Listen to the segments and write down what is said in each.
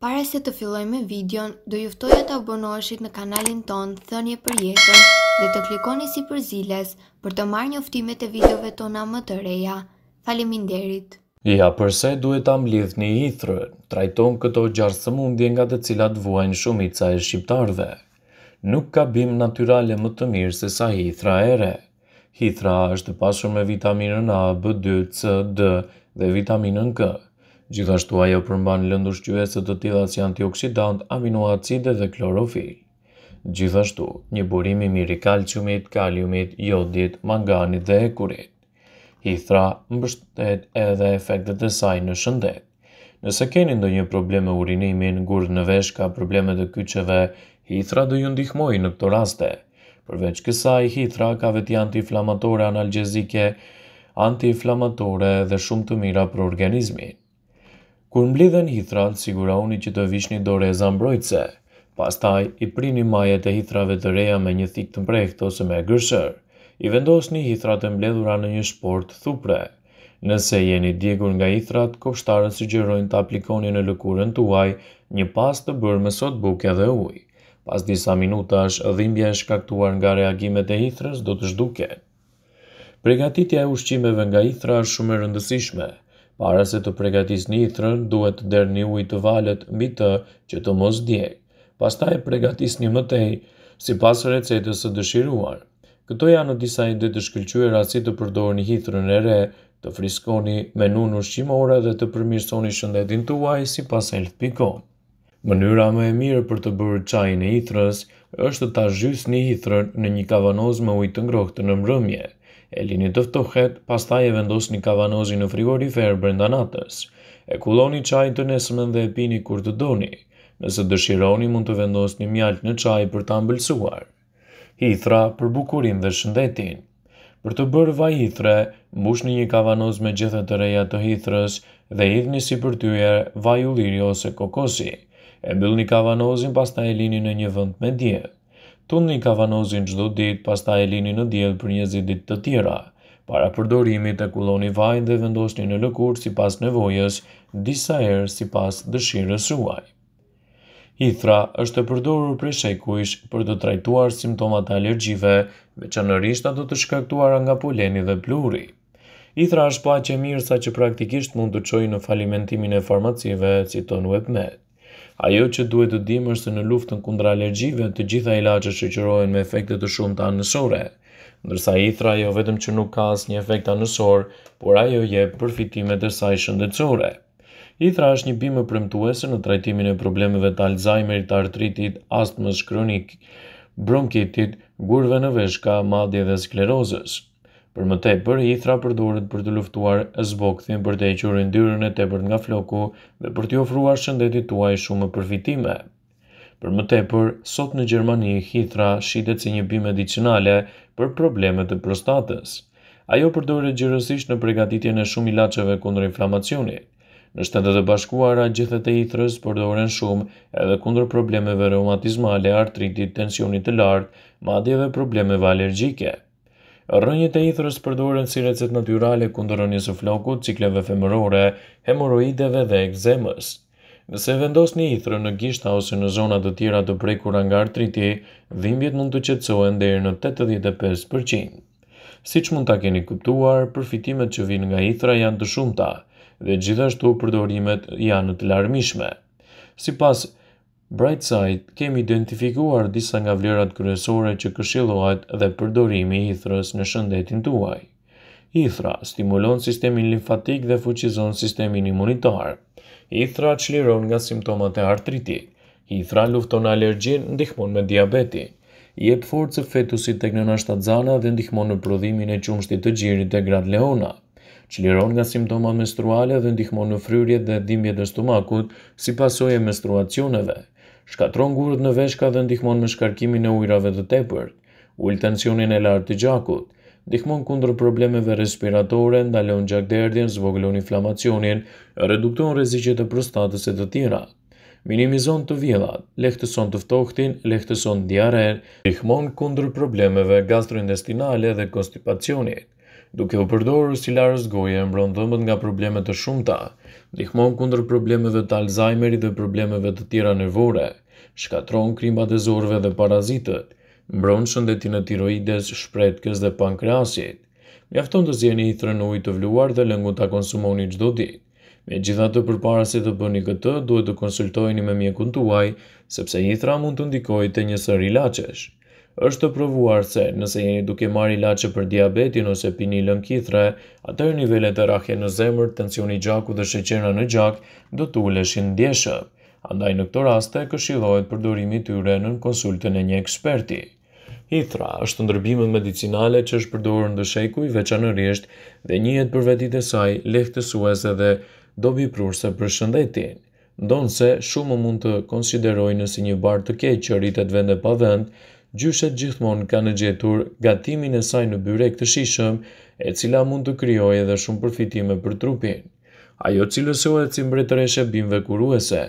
Pare se të filloj me videon, do juftoj e të abonoshit në kanalin ton, thënje për jetën dhe të klikoni si për ziles për të marrë një uftimet e videove tona më të reja. Falimin derit! Ja, përse duhet ta amlidh një hithrë, trajton këto gjarë së mundi nga të cilat vuajnë shumica e shqiptarve. Nuk ka bim naturale më të mirë se sa hithra ere. Hithra është pasur me vitaminën A, B2, C, D dhe vitaminën K. Gjithashtu ajo përmban lëndu shqyëse të tila si antioksidant, aminoacide dhe klorofil. Gjithashtu, një burimi i kalciumit, kaliumit, jodit, manganit dhe ekurit. Hithra mbështet edhe efektet e saj në shëndet. Nëse keni ndo një probleme urinimin, gurë në ka probleme dhe kyqeve, hithra dhe ju ndihmoj në këto raste. Përveç kësaj, hithra ka veti anti-inflamatore analgjezike, anti-inflamatore dhe shumë të mira për organizmin kur mblidhen hithrat, siguroni që të vishni dore e zambrojtse. Pastaj, i prini majet e hithrave të reja me një thik të mprekht ose me gërshër. I vendosni hithrat e mbledhura në një shport thupre. Nëse jeni djegur nga hithrat, kopshtarët sugjerojnë të aplikoni në lëkurën tuaj një pas të bërë me sot buke dhe uj. Pas disa minutash, dhimbja e shkaktuar nga reagimet e hithrës do të zhduket. Pregatitja e ushqimeve nga hithra është shumë e rëndësishme para se të pregatis një thrën, duhet të der një ujtë valet mbi të që të mos djek. Pastaj pregatis një mëtej, si pas recetës së dëshiruar. Këto janë në disa ide të shkëllqyra si të përdor një e re, të friskoni me nun ushqimore dhe të përmirësoni shëndetin të uaj si pas health.com. Mënyra më e mirë për të bërë qajnë e hithrës është të ta zhys një hithrën në një kavanoz me ujtë ngrohtë në mrëmjet elini të ftohet, pastaj e vendosni kavanozi në frigorifer brenda natës. E kuloni qaj të nesëmën dhe e pini kur të doni. Nëse dëshironi, mund të vendosni mjalt në qaj për të ambëlsuar. Hithra për bukurin dhe shëndetin. Për të bërë vaj hithre, mbushni një kavanoz me gjithet të reja të hithrës dhe hithni si për tyje vaj u liri ose kokosi. E bëllë një kavanozin pas ta e lini në një vënd me djetë tunë i kavanozin gjdo dit, pas ta e lini në djedh për një zidit të tjera. Para përdorimit e kuloni vajnë dhe vendosni në lëkur si pas nevojës, disa erë si pas dëshirës ruaj. Hithra është e përdorur për shekuish për të trajtuar simptomat e alergjive, veçanërisht ato të shkaktuara nga poleni dhe pluri. Hithra është pa që mirë sa që praktikisht mund të qojë në falimentimin e farmacive, citon ton webmet. Ajo që duhet të dimë është se në luftën kundër alergjive të gjitha ilaçet shoqërohen me efekte të shumta anësore, ndërsa ithra jo vetëm që nuk ka asnjë efekt anësor, por ajo jep përfitimet e saj shëndetësore. Ithra është një bimë premtuese në trajtimin e problemeve të Alzheimerit, të artritit, astmës kronik, bronkitit, gurëve në veshka, madje dhe sklerozës. Për më tepër, hithra përdoret për të luftuar e zbokthin për të equr yndyrën e tepërt nga floku dhe për të ofruar shëndetit tuaj shumë përfitime. Për më tepër, sot në Gjermani hithra shitet si një bimë medicinale për problemet të prostatës. Ajo përdoret gjerësisht në përgatitjen e shumë ilaçeve kundër inflamacioni. Në Shtetet e Bashkuara gjethet e hithrës përdoren shumë edhe kundër problemeve reumatizmale, artritit, tensionit të lartë, madje edhe problemeve alergjike. Rënjët e ithrës përdoren si recet natyrale kundër rënjës së flokut, cikleve femërore, hemoroideve dhe ekzemës. Nëse vendos një ithrë në gishta ose në zonat të tjera të prekura nga artriti, dhimbjet mund të qetsohen deri në 85%. Siç mund ta keni kuptuar, përfitimet që vijnë nga ithra janë të shumta dhe gjithashtu përdorimet janë të larmishme. Sipas Brightside kemi identifikuar disa nga vlerat kryesore që këshillohet dhe përdorimi i ithrës në shëndetin tuaj. Ithra stimulon sistemin limfatik dhe fuqizon sistemin imunitar. Ithra çliron nga simptomat e artritit. Ithra lufton alergjin, ndihmon me diabetin. I jep forcë fetusit tek nëna shtatzanë dhe ndihmon në prodhimin e qumshtit të gjirit te grad leona. Çliron nga simptomat menstruale dhe ndihmon në fryrjet dhe dhimbjet e stomakut si pasojë e menstruacioneve shkatron gurët në veshka dhe ndihmon me shkarkimin e ujrave të tepërt, ullë tensionin e lartë të gjakut, ndihmon kundrë problemeve respiratore, ndalon gjak derdjen, zvoglon inflamacionin, redukton rezicje të prostatës e të tjera. Minimizon të vjelat, lehtëson të ftohtin, lehtëson të ndihmon kundrë problemeve gastrointestinale dhe konstipacionit duke u përdorur si larës goje e mbron dhëmbët nga problemet të shumta, ndihmon kundër problemeve të Alzheimeri dhe problemeve të tjera nervore, shkatron krimat e zorve dhe parazitët, mbron shëndetin e tiroides, shpretkës dhe pankreasit, mjafton të zjeni i threnu i të vluar dhe lëngu të konsumoni qdo ditë. Me gjitha të përpara se të bëni këtë, duhet të konsultojni me mjekun tuaj, sepse i thra mund të ndikoj të një i lachesh është të provuar se nëse jeni duke marrë ilaçe për diabetin ose pini lëngkithre, ato nivelet e rrahjes në zemër, tensioni i gjakut dhe sheqera në gjak do të uleshin ndjeshë. Andaj në këtë raste, e këshillohet përdorimi i tyre në konsultën e një eksperti. Hithra është ndërbimet medicinale që është përdorë në dëshejku i veçanërrisht dhe njëhet për vetit e saj lehtë të suese dhe dobi prurse për shëndetin. Ndonë se shumë mund të konsiderojnë nësi një bar të keqë që rritet vende pa vend, gjyshet gjithmonë kanë gjetur gatimin e saj në byrek të shishëm, e cila mund të kryoj edhe shumë përfitime për trupin. Ajo cilësohet si mbretëreshe bimve kuruese,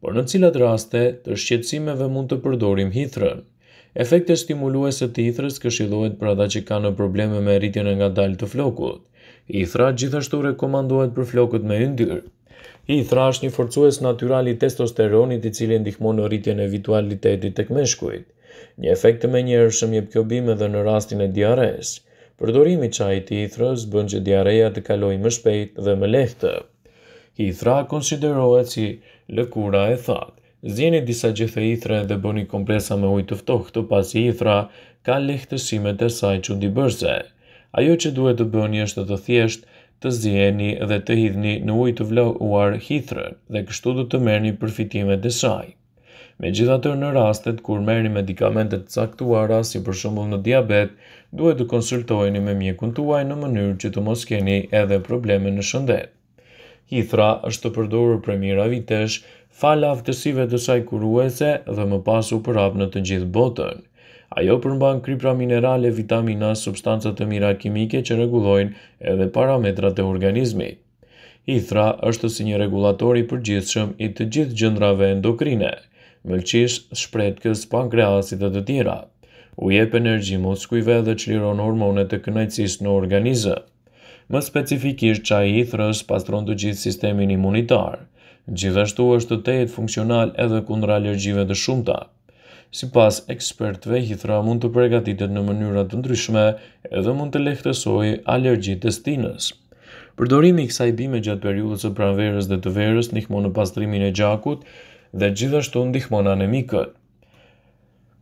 por në cilat raste të shqetsimeve mund të përdorim hithrën. Efekte stimuluese të hithrës këshillohet për ata që kanë probleme me rritjen e ngadalë të flokut. Ithra gjithashtu rekomandohet për flokët me ndyrë. Ithra është një forcues natyral i testosteronit i cili ndihmon në rritjen e vitalitetit tek meshkujt. Një efekt më njëherëshëm jep kjo bimë edhe në rastin e diarres. Përdorimi i çajit të ithrës bën që diarreja të kalojë më shpejt dhe më lehtë. Ithra konsiderohet si lëkura e thatë. Zjeni disa gjithë e dhe bëni kompresa me ujtë ftohtë të pasi ithra ka lehtësimet e saj që ndi bërse. Ajo që duhet të bëni është të thjesht të zjeni dhe të hidhni në ujtë vlauar hithrën dhe kështu du të merë një përfitimet e saj. Me gjitha të në rastet, kur merë medikamentet caktuara, si për shumë në diabet, duhet të konsultojni me mjekun tuaj në mënyrë që të mos keni edhe probleme në shëndet. Hithra është të përdorur për mira vitesh, falë aftësive të saj kuruese dhe më pasu për apë në të gjithë botën. Ajo përmban kripra minerale, vitamina, substancat të mira kimike që regulojnë edhe parametrat e organizmit. Hithra është si një regulatori përgjithshëm i të gjithë gjëndrave endokrine, mëlqish, shpretkës, pankreasit dhe të tjera. U jep energji moskujve dhe qliron hormonet të kënajcis në organizë. Më specifikisht qaj i thrës pastron të gjithë sistemin imunitar. Gjithashtu është të tejet funksional edhe kundra allergjive të shumta. Si pas ekspertve, hithra mund të pregatitet në mënyrat të ndryshme edhe mund të lehtësoj allergjit të stinës. Përdorimi kësa i bime gjatë periudës e pranverës dhe të verës nikmo në pastrimin e gjakut, dhe gjithashtu ndihmon anemikët.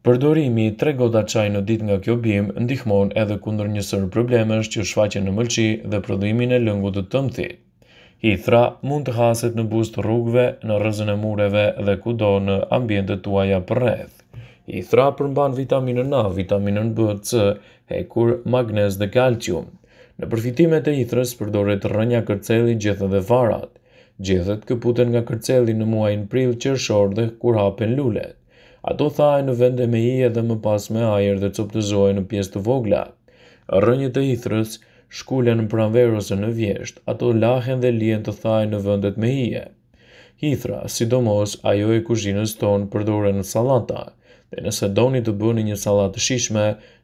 Përdorimi i tre gota çaj në ditë nga kjo bim ndihmon edhe kundër një sër problemesh që shfaqen në mëlçi dhe prodhimin e lëngut të tëmthit. Hithra mund të haset në buzë të rrugëve, në rrëzën e mureve dhe kudo në ambjente tuaja për redh. Hithra përmban vitaminën A, vitaminën B, C, hekur, magnez dhe kalcium. Në përfitimet e hithrës përdoret rënja kërceli gjithë dhe varat. Gjethet këputen nga kërceli në muajnë prill qërshor dhe kur hapen lulet. Ato thaj në vende me i edhe më pas me ajer dhe coptëzoj në pjesë të vogla. Rënjët e hithrës shkullen në pranverës e në vjesht, ato lahen dhe lien të thaj në vendet me i e. Hithra, sidomos ajo e kuzhinës tonë përdore në salatat dhe nëse doni të bëni një salat të shishme,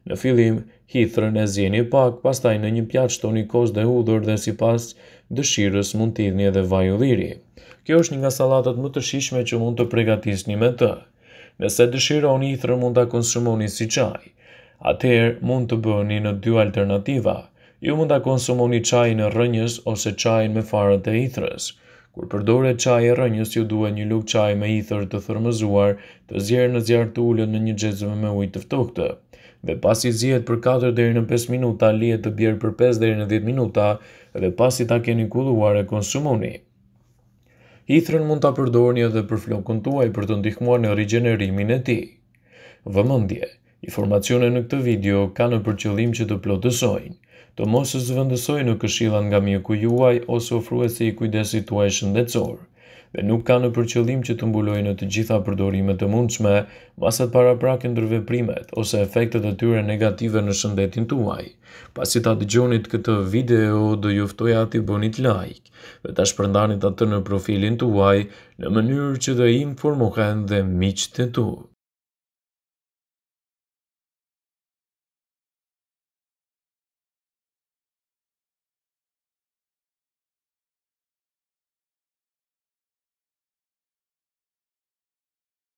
në filim, hithrën e zjeni pak, pastaj në një pjatë shtoni kos dhe hudhur dhe si pas dëshirës mund t'idhni edhe vaj u Kjo është një nga salatat më të shishme që mund të një me të. Nëse dëshironi hithrë mund të konsumoni si qaj. Atëherë mund të bëni në dy alternativa. Ju mund të konsumoni qaj në rënjës ose qaj me farët e hithrës. Kur përdore qaj e rënjës ju duhet një lukë qaj me ithër të thërmëzuar, të zjerë në zjarë të ullët në një gjezëme me ujtë të ftohtë. Dhe pas i zjet për 4 deri në 5 minuta, lijet të bjerë për 5 deri në 10 minuta, dhe pas i ta keni kulluar e konsumoni. Ithrën mund të përdorni edhe për flokën tuaj për të ndihmuar në rigenerimin e ti. Vëmëndje, Informacione në këtë video ka në përqëllim që të plotësojnë, të mos së në këshilan nga mjeku juaj ose ofruese i kujdesit tuaj shëndetsor. dhe nuk ka në përqëllim që të mbuloj në të gjitha përdorimet të mundshme, masat para prakën ndërve primet ose efektet e tyre negative në shëndetin tuaj. Pasi ta të gjonit këtë video, do juftoj ati bonit like dhe ta shpërndanit atë në profilin tuaj në mënyrë që dhe informohen dhe miqë të tuaj.